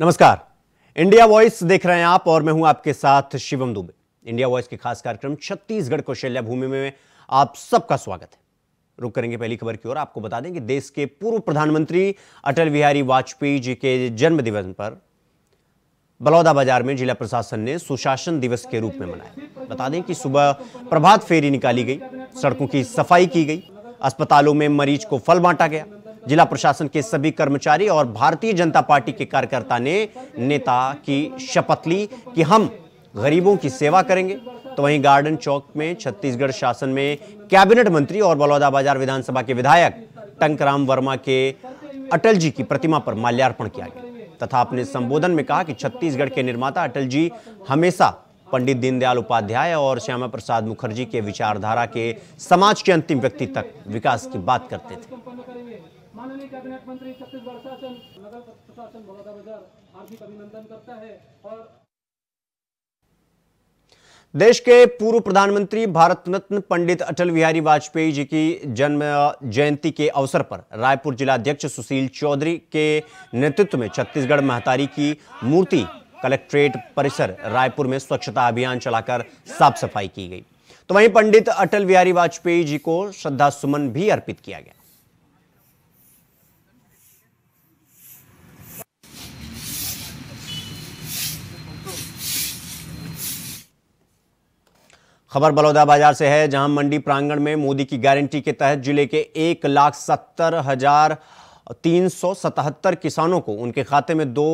नमस्कार India voice देख रहे हैं आप और मैं हूं आपके साथ शिवम दुबे इंडिया वॉइस के खास कार्यक्रम छत्तीसगढ़ कौशल्या भूमि में आप सबका स्वागत है रुक करेंगे पहली खबर की ओर आपको बता दें कि देश के पूर्व प्रधानमंत्री अटल बिहारी वाजपेयी जी के जन्मदिवस पर बलौदा बाजार में जिला प्रशासन ने सुशासन दिवस के रूप में मनाया बता दें कि सुबह प्रभात फेरी निकाली गई सड़कों की सफाई की गई अस्पतालों में मरीज को फल बांटा गया जिला प्रशासन के सभी कर्मचारी और भारतीय जनता पार्टी के कार्यकर्ता ने नेता की शपथ ली कि हम गरीबों की सेवा करेंगे तो वहीं गार्डन चौक में छत्तीसगढ़ शासन में कैबिनेट मंत्री और बलौदाबाजार विधानसभा के विधायक टंकराम वर्मा के अटल जी की प्रतिमा पर माल्यार्पण किया गया तथा अपने संबोधन में कहा कि छत्तीसगढ़ के निर्माता अटल जी हमेशा पंडित दीनदयाल उपाध्याय और श्यामा प्रसाद मुखर्जी के विचारधारा के समाज के अंतिम व्यक्ति तक विकास की बात करते थे कैबिनेट मंत्री छत्तीसगढ़ शासन नगर प्रशासन बलौदाबाजार हार्दिक अभिनंदन करता है और देश के पूर्व प्रधानमंत्री भारत रत्न पंडित अटल बिहारी वाजपेयी जी की जन्म जयंती के अवसर पर रायपुर जिलाध्यक्ष सुशील चौधरी के नेतृत्व में छत्तीसगढ़ महतारी की मूर्ति कलेक्ट्रेट परिसर रायपुर में स्वच्छता अभियान चलाकर साफ सफाई की गई तो वहीं पंडित अटल बिहारी वाजपेयी जी को श्रद्धा सुमन भी अर्पित किया गया खबर बलौदा बाजार से है जहां मंडी प्रांगण में मोदी की गारंटी के तहत जिले के एक लाख सत्तर हजार तीन सौ सतहत्तर किसानों को उनके खाते में दो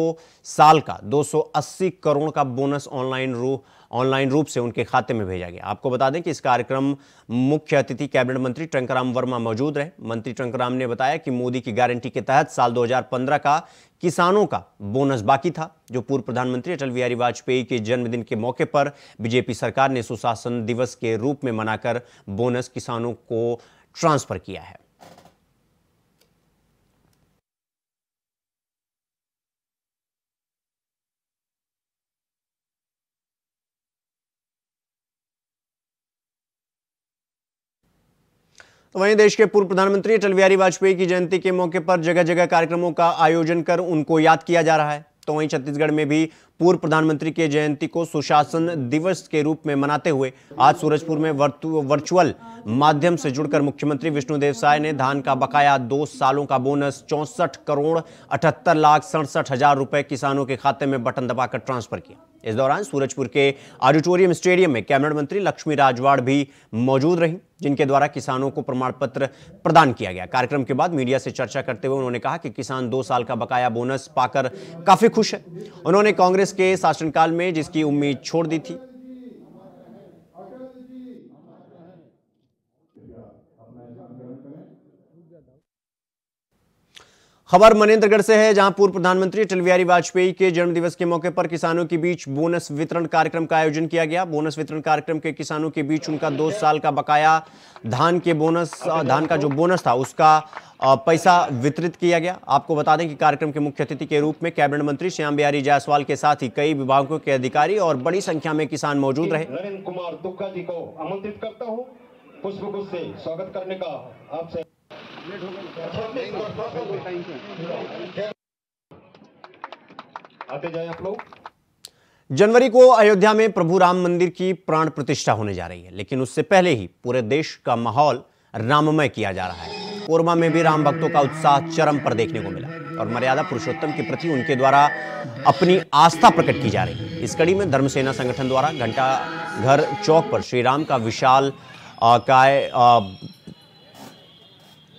साल का 280 करोड़ का बोनस ऑनलाइन रू ऑनलाइन रूप से उनके खाते में भेजा गया आपको बता दें कि इस कार्यक्रम मुख्य अतिथि कैबिनेट मंत्री टंकराम वर्मा मौजूद रहे मंत्री टंकराम ने बताया कि मोदी की गारंटी के तहत साल 2015 का किसानों का बोनस बाकी था जो पूर्व प्रधानमंत्री अटल बिहारी वाजपेयी के जन्मदिन के मौके पर बीजेपी सरकार ने सुशासन दिवस के रूप में मनाकर बोनस किसानों को ट्रांसफर किया है तो वहीं देश के पूर्व प्रधानमंत्री अटल बिहारी वाजपेयी की जयंती के मौके पर जगह जगह कार्यक्रमों का आयोजन कर उनको याद किया जा रहा है तो वहीं छत्तीसगढ़ में भी पूर्व प्रधानमंत्री के जयंती को सुशासन दिवस के रूप में मनाते हुए आज सूरजपुर में वर्चुअल माध्यम से जुड़कर मुख्यमंत्री विष्णुदेव साय ने धान का बकाया दो सालों का बोनस चौंसठ करोड़ अठहत्तर लाख सड़सठ हजार रुपए किसानों के खाते में बटन दबाकर ट्रांसफर किया इस दौरान सूरजपुर के ऑडिटोरियम स्टेडियम में कैबिनेट मंत्री लक्ष्मी राजवाड़ भी मौजूद रहीं जिनके द्वारा किसानों को प्रमाण पत्र प्रदान किया गया कार्यक्रम के बाद मीडिया से चर्चा करते हुए उन्होंने कहा कि किसान दो साल का बकाया बोनस पाकर काफी खुश है उन्होंने कांग्रेस के शासनकाल में जिसकी उम्मीद छोड़ दी थी खबर मनेन्द्रगढ़ से है जहां पूर्व प्रधानमंत्री अटल बिहारी वाजपेयी के जन्मदिवस के मौके पर किसानों के बीच बोनस वितरण कार्यक्रम का आयोजन किया गया बोनस वितरण कार्यक्रम के किसानों के बीच उनका दो साल का बकाया धान के बोनस धान का जो बोनस था उसका पैसा वितरित किया गया आपको बता दें कि कार्यक्रम के मुख्य अतिथि के रूप में कैबिनेट मंत्री श्याम बिहारी जायसवाल के साथ ही कई विभागों के अधिकारी और बड़ी संख्या में किसान मौजूद रहे नरेंद्र कुमार दुग्गा जी को आमंत्रित करता हूँ पुष्प स्वागत करने का आपसे आते जाए आप लोग जनवरी को अयोध्या में प्रभु राम मंदिर की प्राण प्रतिष्ठा होने जा रही है लेकिन उससे पहले ही पूरे देश का माहौल राममय किया जा रहा है कोरमा में भी राम भक्तों का उत्साह चरम पर देखने को मिला और मर्यादा पुरुषोत्तम के प्रति उनके द्वारा अपनी आस्था प्रकट की जा रही है इस कड़ी में धर्मसेना संगठन द्वारा घंटा घर चौक पर श्री राम का विशाल काय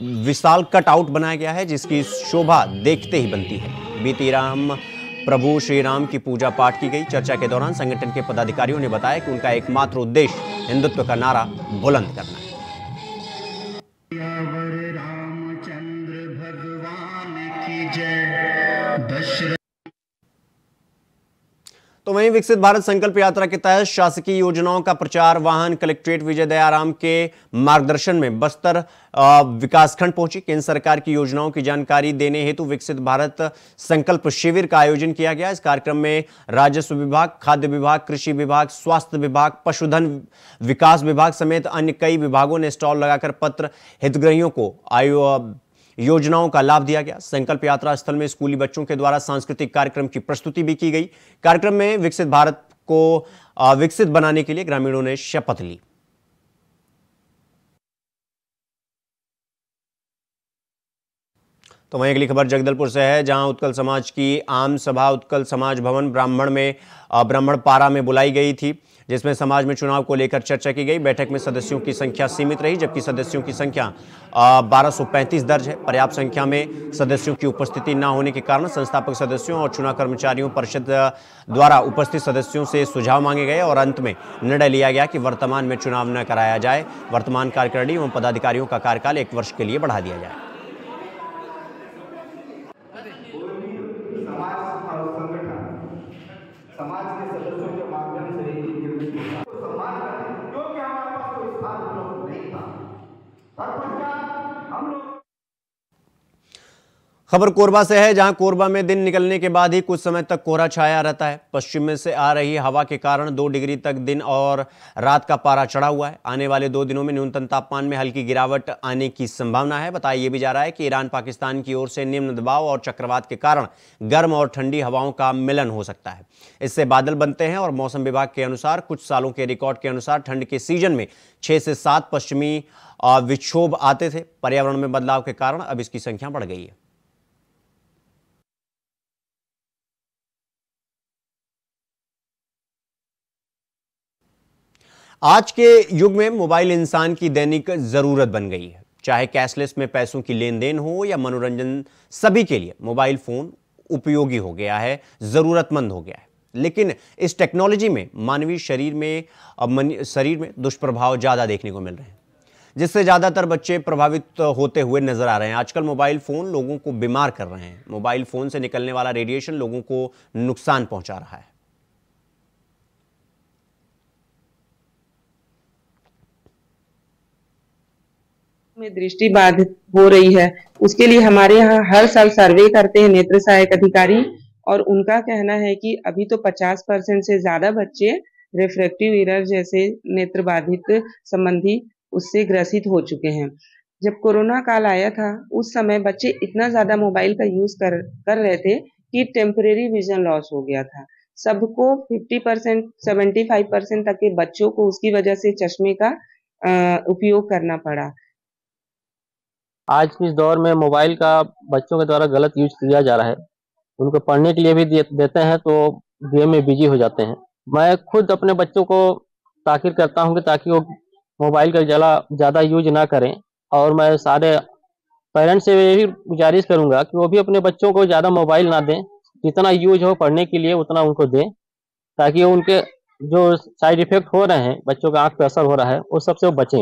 विशाल कटआउट बनाया गया है जिसकी शोभा देखते ही बनती है बीती राम प्रभु श्री राम की पूजा पाठ की गई चर्चा के दौरान संगठन के पदाधिकारियों ने बताया कि उनका एकमात्र उद्देश्य हिंदुत्व का नारा बुलंद करना है तो वहीं विकसित भारत संकल्प यात्रा के तहत शासकीय योजनाओं का प्रचार वाहन कलेक्ट्रेट विजय दयाराम के मार्गदर्शन में बस्तर विकासखंड पहुंची केंद्र सरकार की योजनाओं की जानकारी देने हेतु विकसित भारत संकल्प शिविर का आयोजन किया गया इस कार्यक्रम में राजस्व विभाग खाद्य विभाग कृषि विभाग स्वास्थ्य विभाग पशुधन विकास विभाग समेत अन्य कई विभागों ने स्टॉल लगाकर पत्र हितग्रहियों को आयु योजनाओं का लाभ दिया गया संकल्प यात्रा स्थल में स्कूली बच्चों के द्वारा सांस्कृतिक कार्यक्रम की प्रस्तुति भी की गई कार्यक्रम में विकसित भारत को विकसित बनाने के लिए ग्रामीणों ने शपथ ली तो वहीं अगली खबर जगदलपुर से है जहां उत्कल समाज की आम सभा उत्कल समाज भवन ब्राह्मण में ब्राह्मण पारा में बुलाई गई थी जिसमें समाज में चुनाव को लेकर चर्चा की गई बैठक में सदस्यों की संख्या सीमित रही जबकि सदस्यों की संख्या 1235 दर्ज है पर्याप्त संख्या में सदस्यों की उपस्थिति न होने के कारण संस्थापक सदस्यों और चुनाव कर्मचारियों परिषद द्वारा उपस्थित सदस्यों से सुझाव मांगे गए और अंत में निर्णय लिया गया कि वर्तमान में चुनाव न कराया जाए वर्तमान कार्यकारिणी एवं पदाधिकारियों का कार्यकाल एक वर्ष के लिए बढ़ा दिया जाए खबर कोरबा से है जहां कोरबा में दिन निकलने के बाद ही कुछ समय तक कोहरा छाया रहता है पश्चिम में से आ रही हवा के कारण दो डिग्री तक दिन और रात का पारा चढ़ा हुआ है आने वाले दो दिनों में न्यूनतम तापमान में हल्की गिरावट आने की संभावना है बताया ये भी जा रहा है कि ईरान पाकिस्तान की ओर से निम्न दबाव और चक्रवात के कारण गर्म और ठंडी हवाओं का मिलन हो सकता है इससे बादल बनते हैं और मौसम विभाग के अनुसार कुछ सालों के रिकॉर्ड के अनुसार ठंड के सीजन में छः से सात पश्चिमी विक्षोभ आते थे पर्यावरण में बदलाव के कारण अब इसकी संख्या बढ़ गई है आज के युग में मोबाइल इंसान की दैनिक ज़रूरत बन गई है चाहे कैशलेस में पैसों की लेन देन हो या मनोरंजन सभी के लिए मोबाइल फ़ोन उपयोगी हो गया है ज़रूरतमंद हो गया है लेकिन इस टेक्नोलॉजी में मानवीय शरीर में मन, शरीर में दुष्प्रभाव ज़्यादा देखने को मिल रहे हैं जिससे ज़्यादातर बच्चे प्रभावित होते हुए नज़र आ रहे हैं आजकल मोबाइल फ़ोन लोगों को बीमार कर रहे हैं मोबाइल फ़ोन से निकलने वाला रेडिएशन लोगों को नुकसान पहुंचा रहा है में दृष्टि बाधित हो रही है उसके लिए हमारे यहाँ हर साल सर्वे करते हैं नेत्र सहायक अधिकारी और उनका कहना है कि अभी तो 50 परसेंट से ज्यादा बच्चे रिफ्रेक्टिव इरर जैसे नेत्र बाधित संबंधी उससे ग्रसित हो चुके हैं जब कोरोना काल आया था उस समय बच्चे इतना ज्यादा मोबाइल का यूज कर कर रहे थे कि टेम्परेरी विजन लॉस हो गया था सबको 50 परसेंट सेवेंटी फाइव परसेंट तक के बच्चों को उसकी वजह से चश्मे का उपयोग करना पड़ा आज के इस दौर में मोबाइल का बच्चों के द्वारा गलत यूज किया जा रहा है उनको पढ़ने के लिए भी देते हैं तो गेम में बिजी हो जाते हैं मैं खुद अपने बच्चों को ताकिर करता हूँ कि ताकि वो मोबाइल का जला ज़्यादा यूज ना करें और मैं सारे पेरेंट्स से यही गुजारिश करूँगा कि वो भी अपने बच्चों को ज़्यादा मोबाइल ना दें जितना यूज हो पढ़ने के लिए उतना उनको दें ताकि उनके जो साइड इफेक्ट हो रहे हैं बच्चों का आँख पर असर हो रहा है उस सबसे वो बचें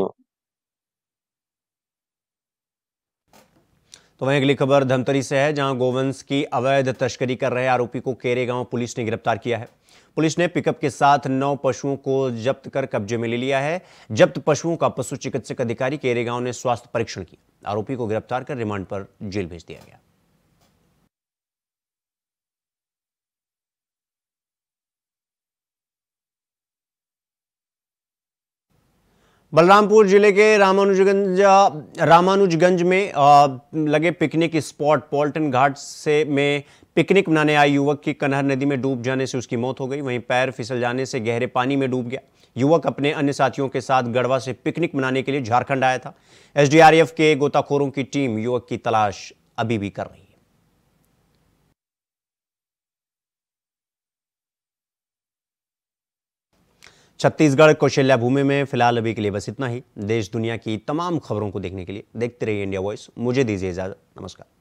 तो वहीं अगली खबर धमतरी से है जहां गोवंश की अवैध तस्करी कर रहे आरोपी को केरे गांव पुलिस ने गिरफ्तार किया है पुलिस ने पिकअप के साथ नौ पशुओं को जब्त कर कब्जे में ले लिया है जब्त पशुओं का पशु चिकित्सक अधिकारी केरे गांव ने स्वास्थ्य परीक्षण किया आरोपी को गिरफ्तार कर रिमांड पर जेल भेज दिया गया बलरामपुर जिले के रामानुजगंज रामानुजगंज में आ, लगे पिकनिक स्पॉट पोल्टन घाट से में पिकनिक मनाने आए युवक की कन्हर नदी में डूब जाने से उसकी मौत हो गई वहीं पैर फिसल जाने से गहरे पानी में डूब गया युवक अपने अन्य साथियों के साथ गढ़वा से पिकनिक मनाने के लिए झारखंड आया था एसडीआरएफ के गोताखोरों की टीम युवक की तलाश अभी भी कर रही छत्तीसगढ़ कौशल्या भूमि में फिलहाल अभी के लिए बस इतना ही देश दुनिया की तमाम खबरों को देखने के लिए देखते रहिए इंडिया वॉइस मुझे दीजिए इजाजत नमस्कार